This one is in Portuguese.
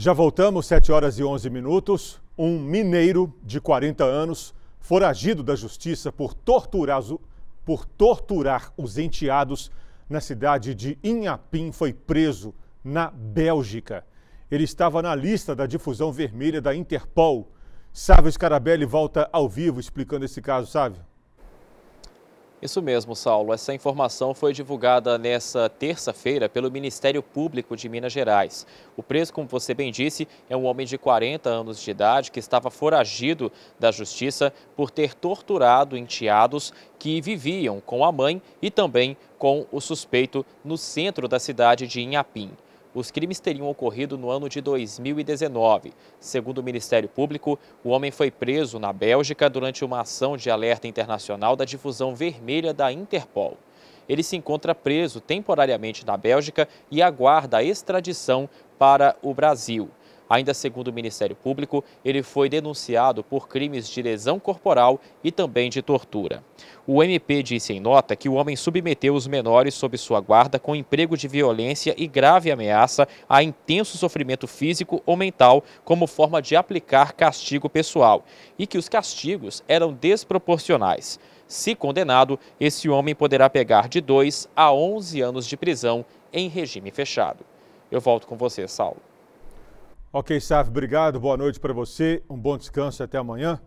Já voltamos, 7 horas e 11 minutos. Um mineiro de 40 anos, foragido da justiça por torturar, por torturar os enteados na cidade de Inhapim, foi preso na Bélgica. Ele estava na lista da difusão vermelha da Interpol. Sávio Scarabelli volta ao vivo explicando esse caso, Sávio. Isso mesmo, Saulo. Essa informação foi divulgada nesta terça-feira pelo Ministério Público de Minas Gerais. O preso, como você bem disse, é um homem de 40 anos de idade que estava foragido da justiça por ter torturado enteados que viviam com a mãe e também com o suspeito no centro da cidade de Inhapim. Os crimes teriam ocorrido no ano de 2019. Segundo o Ministério Público, o homem foi preso na Bélgica durante uma ação de alerta internacional da difusão vermelha da Interpol. Ele se encontra preso temporariamente na Bélgica e aguarda a extradição para o Brasil. Ainda segundo o Ministério Público, ele foi denunciado por crimes de lesão corporal e também de tortura. O MP disse em nota que o homem submeteu os menores sob sua guarda com emprego de violência e grave ameaça a intenso sofrimento físico ou mental como forma de aplicar castigo pessoal e que os castigos eram desproporcionais. Se condenado, esse homem poderá pegar de 2 a 11 anos de prisão em regime fechado. Eu volto com você, Saulo. Ok, Saf, obrigado. Boa noite para você. Um bom descanso e até amanhã.